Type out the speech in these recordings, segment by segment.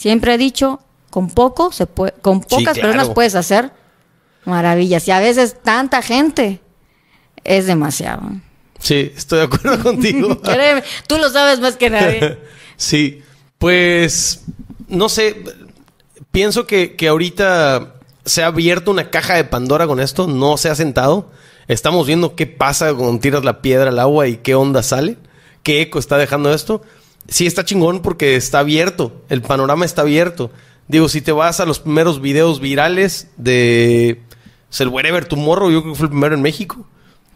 Siempre he dicho, con poco se puede, con pocas personas puedes hacer maravillas. Y a veces tanta gente es demasiado. Sí, estoy de acuerdo contigo. tú lo sabes más que nadie. sí, pues no sé, pienso que, que, ahorita se ha abierto una caja de Pandora con esto, no se ha sentado. Estamos viendo qué pasa cuando tiras la piedra al agua y qué onda sale, qué eco está dejando esto sí está chingón porque está abierto, el panorama está abierto. Digo, si te vas a los primeros videos virales de pues, el Wherever morro, yo creo que fue el primero en México.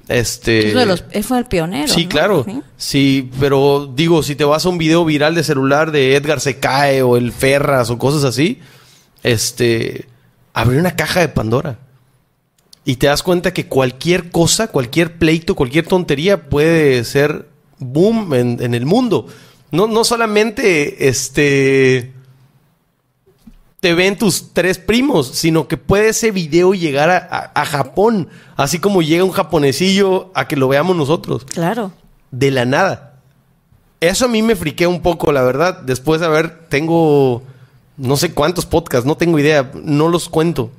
Este, él fue el pionero. Sí, claro. ¿Sí? pero digo, si te vas a un video viral de celular de Edgar se cae o el Ferras o cosas así, este, Abre una caja de Pandora. Y te das cuenta que cualquier cosa, cualquier pleito, cualquier tontería puede ser boom en, en el mundo. No, solamente este te ven tus tres primos, sino que puede ese video llegar a, Japón, así como llega un japonesillo a que lo veamos nosotros. Claro. De la nada. Eso a mí me friqué un poco, la verdad. Después a ver, tengo no sé cuántos podcasts, no tengo idea, no los cuento.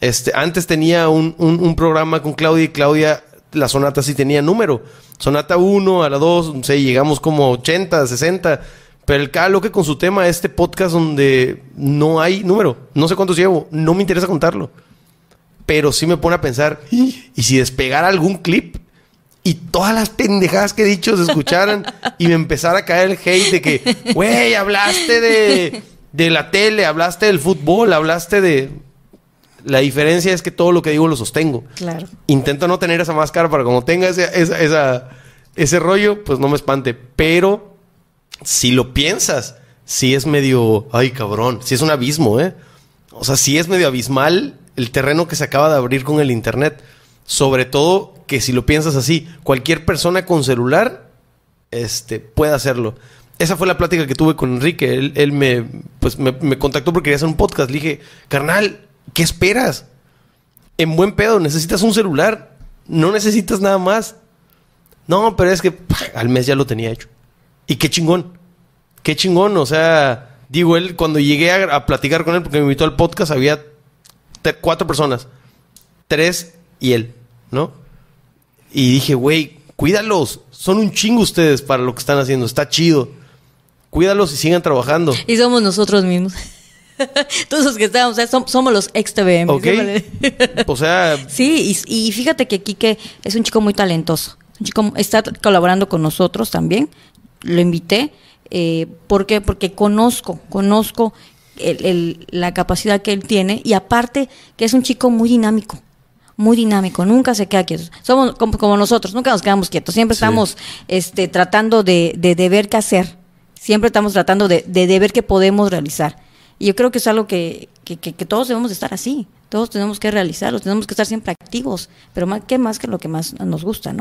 Este, antes tenía un, un programa con Claudia y Claudia la sonata sí tenía número. Sonata 1, a la 2, no sé, llegamos como a 80, 60. Pero el cada que con su tema, este podcast donde no hay número, no sé cuántos llevo, no me interesa contarlo. Pero sí me pone a pensar, ¿y si despegara algún clip? Y todas las pendejadas que he dicho se escucharan y me empezara a caer el hate de que, güey, hablaste de, de la tele, hablaste del fútbol, hablaste de... La diferencia es que todo lo que digo lo sostengo. Claro. Intento no tener esa máscara para cuando tenga ese, esa, ese rollo, pues no me espante. Pero si lo piensas, si sí es medio, ay cabrón, si sí es un abismo, ¿eh? O sea, si sí es medio abismal el terreno que se acaba de abrir con el Internet. Sobre todo que si lo piensas así, cualquier persona con celular este, puede hacerlo. Esa fue la plática que tuve con Enrique. Él, me, pues, me, me contactó porque quería hacer un podcast. Le dije, carnal, ¿Qué esperas? En buen pedo, necesitas un celular. No necesitas nada más. No, pero es que al mes ya lo tenía hecho. Y qué chingón. Qué chingón. O sea, digo, él, cuando llegué a, a platicar con él, porque me invitó al podcast, había cuatro personas. Tres y él, ¿no? Y dije, güey, cuídalos. Son un chingo ustedes para lo que están haciendo. Está chido. Cuídalos y sigan trabajando. Y somos nosotros mismos. Todos los que estamos somos, los ex TVM. ¿sí? o sea. Sí, y, fíjate que Quique es un chico muy talentoso. Un chico, está colaborando con nosotros también. Lo invité. Eh, ¿Por Porque conozco, conozco la capacidad que él tiene y aparte que es un chico muy dinámico muy dinámico, nunca se queda quieto. Somos como, nosotros, nunca nos quedamos quietos, siempre estamos este, tratando de, de, ver qué hacer, siempre estamos tratando de, de, de ver qué podemos realizar. Y yo creo que es algo que, que, que, todos debemos estar así, todos tenemos que realizarlos, tenemos que estar siempre activos, pero más, ¿qué más que lo que más nos gusta, no?